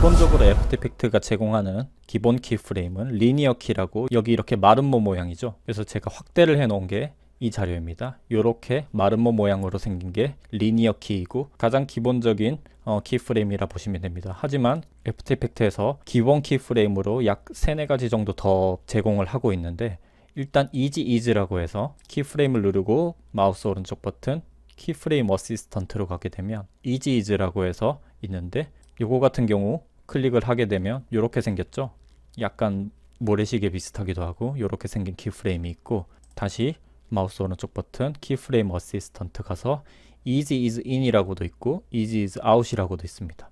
기본적으로 애프터 이펙트가 제공하는 기본 키프레임은 리니어 키라고 여기 이렇게 마름모 모양이죠 그래서 제가 확대를 해 놓은 게 이 자료입니다 이렇게 마름모 모양으로 생긴 게 리니어 키이고 가장 기본적인 어, 키프레임이라 보시면 됩니다 하지만 애프터 이펙트에서 기본 키프레임으로 약 3, 4가지 정도 더 제공을 하고 있는데 일단 이지 이즈라고 해서 키프레임을 누르고 마우스 오른쪽 버튼 키프레임 어시스턴트로 가게 되면 이지 이즈라고 해서 있는데 요거 같은 경우 클릭을 하게 되면 이렇게 생겼죠? 약간 모래시계 비슷하기도 하고 이렇게 생긴 키프레임이 있고 다시 마우스 오른쪽 버튼 키프레임 어시스턴트 가서 easy is in이라고도 있고 easy is out이라고도 있습니다.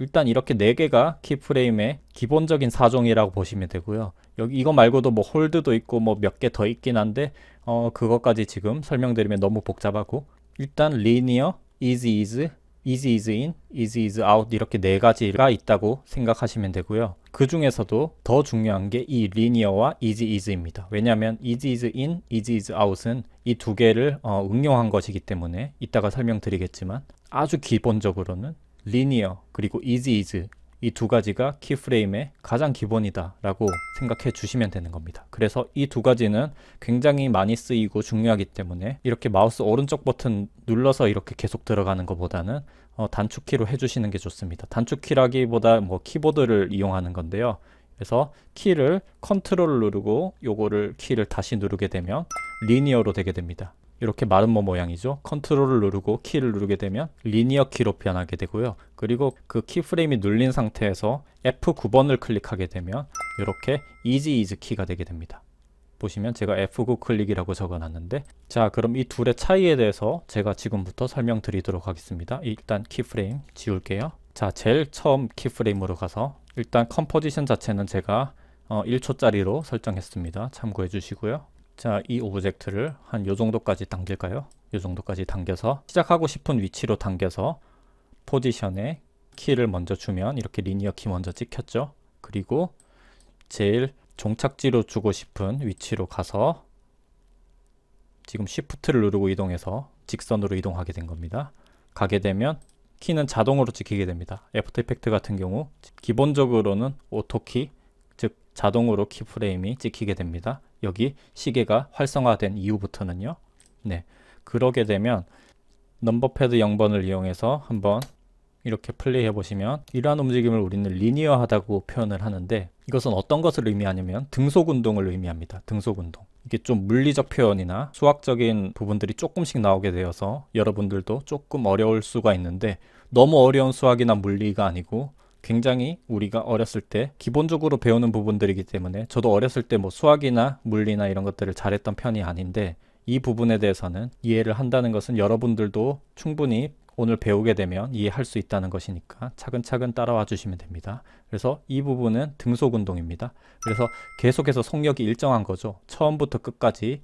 일단 이렇게 4개가 키프레임의 기본적인 사정이라고 보시면 되고요. 여기 이거 말고도 뭐 홀드도 있고 뭐 몇 개 더 있긴 한데 어 그것까지 지금 설명드리면 너무 복잡하고 일단 리니어, easy is, is is in, is is out 이렇게 네 가지가 있다고 생각하시면 되고요. 그 중에서도 더 중요한 게 이 리니어와 is is입니다. 왜냐하면 is is in, is is out은 이 두 개를 어, 응용한 것이기 때문에 이따가 설명드리겠지만 아주 기본적으로는 리니어 그리고 is is 이두 가지가 키프레임의 가장 기본이다 라고 생각해 주시면 되는 겁니다 그래서 이 두 가지는 굉장히 많이 쓰이고 중요하기 때문에 이렇게 마우스 오른쪽 버튼 눌러서 이렇게 계속 들어가는 것보다는 어, 단축키로 해주시는 게 좋습니다 단축키라기보다 뭐 키보드를 이용하는 건데요 그래서 키를 컨트롤 누르고 요거를 키를 다시 누르게 되면 리니어로 되게 됩니다 이렇게 마름모 뭐 모양이죠. 컨트롤을 누르고 키를 누르게 되면 리니어 키로 변하게 되고요. 그리고 그 키프레임이 눌린 상태에서 F9번을 클릭하게 되면 이렇게 이지 이즈 키가 되게 됩니다. 보시면 제가 F9 클릭이라고 적어놨는데 자 그럼 이 둘의 차이에 대해서 제가 지금부터 설명드리도록 하겠습니다. 일단 키프레임 지울게요. 자 제일 처음 키프레임으로 가서 일단 컴포지션 자체는 제가 어, 1초짜리로 설정했습니다. 참고해 주시고요. 자, 이 오브젝트를 한 요 정도까지 당길까요? 요 정도까지 당겨서 시작하고 싶은 위치로 당겨서 포지션에 키를 먼저 주면 이렇게 리니어 키 먼저 찍혔죠. 그리고 제일 종착지로 주고 싶은 위치로 가서 지금 s 프트를 누르고 이동해서 직선으로 이동하게 된 겁니다. 가게 되면 키는 자동으로 찍히게 됩니다. 애프터 이펙트 같은 경우 기본적으로는 오토키, 즉 자동으로 키프레임이 찍히게 됩니다. 여기 시계가 활성화된 이후부터는요. 네, 그러게 되면 넘버패드 0번을 이용해서 한번 이렇게 플레이해 보시면 이러한 움직임을 우리는 리니어하다고 표현을 하는데 이것은 어떤 것을 의미하냐면 등속 운동을 의미합니다. 등속 운동. 이게 좀 물리적 표현이나 수학적인 부분들이 조금씩 나오게 되어서 여러분들도 조금 어려울 수가 있는데 너무 어려운 수학이나 물리가 아니고 굉장히 우리가 어렸을 때 기본적으로 배우는 부분들이기 때문에 저도 어렸을 때 뭐 수학이나 물리나 이런 것들을 잘했던 편이 아닌데 이 부분에 대해서는 이해를 한다는 것은 여러분들도 충분히 오늘 배우게 되면 이해할 수 있다는 것이니까 차근차근 따라와 주시면 됩니다. 그래서 이 부분은 등속 운동입니다. 그래서 계속해서 속력이 일정한 거죠. 처음부터 끝까지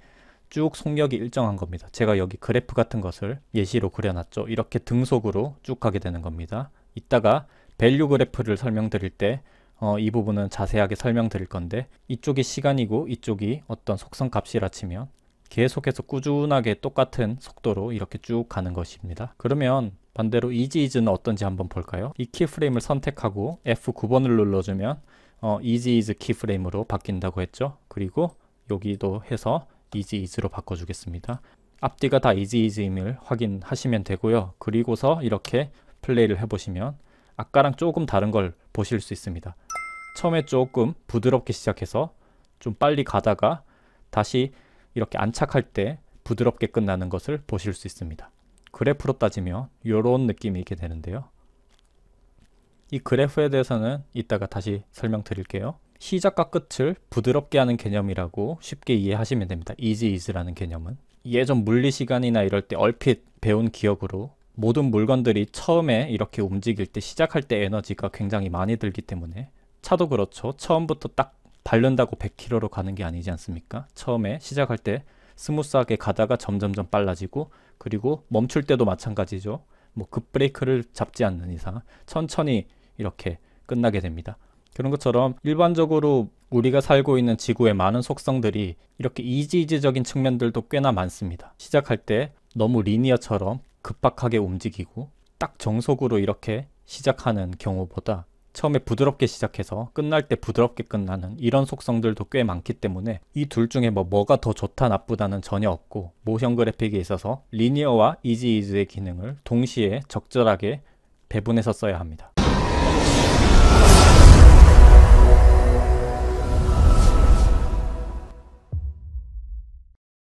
쭉 속력이 일정한 겁니다. 제가 여기 그래프 같은 것을 예시로 그려놨죠. 이렇게 등속으로 쭉 가게 되는 겁니다. 이따가 밸류 그래프를 설명드릴 때 어, 이 부분은 자세하게 설명드릴 건데 이쪽이 시간이고 이쪽이 어떤 속성 값이라 치면 계속해서 꾸준하게 똑같은 속도로 이렇게 쭉 가는 것입니다. 그러면 반대로 이지 이즈는 어떤지 한번 볼까요? 이 키프레임을 선택하고 F9번을 눌러주면 어, 이지 이즈 키프레임으로 바뀐다고 했죠. 그리고 여기도 해서 이지 이즈로 바꿔주겠습니다. 앞뒤가 다 이지 이즈임을 확인하시면 되고요. 그리고서 이렇게 플레이를 해보시면 아까랑 조금 다른 걸 보실 수 있습니다. 처음에 조금 부드럽게 시작해서 좀 빨리 가다가 다시 이렇게 안착할 때 부드럽게 끝나는 것을 보실 수 있습니다. 그래프로 따지면 이런 느낌이 있게 되는데요. 이 그래프에 대해서는 이따가 다시 설명드릴게요. 시작과 끝을 부드럽게 하는 개념이라고 쉽게 이해하시면 됩니다. 이지 이즈라는 개념은 예전 물리 시간이나 이럴 때 얼핏 배운 기억으로 모든 물건들이 처음에 이렇게 움직일 때 시작할 때 에너지가 굉장히 많이 들기 때문에 차도 그렇죠. 처음부터 딱 밟는다고 100km로 가는 게 아니지 않습니까? 처음에 시작할 때 스무스하게 가다가 점점점 빨라지고 그리고 멈출 때도 마찬가지죠. 뭐 급브레이크를 잡지 않는 이상 천천히 이렇게 끝나게 됩니다. 그런 것처럼 일반적으로 우리가 살고 있는 지구의 많은 속성들이 이렇게 이지이지적인 측면들도 꽤나 많습니다. 시작할 때 너무 리니어처럼 급박하게 움직이고 딱 정석으로 이렇게 시작하는 경우보다 처음에 부드럽게 시작해서 끝날 때 부드럽게 끝나는 이런 속성들도 꽤 많기 때문에 이 둘 중에 뭐 뭐가 더 좋다 나쁘다는 전혀 없고 모션 그래픽에 있어서 리니어와 이지이즈의 기능을 동시에 적절하게 배분해서 써야 합니다.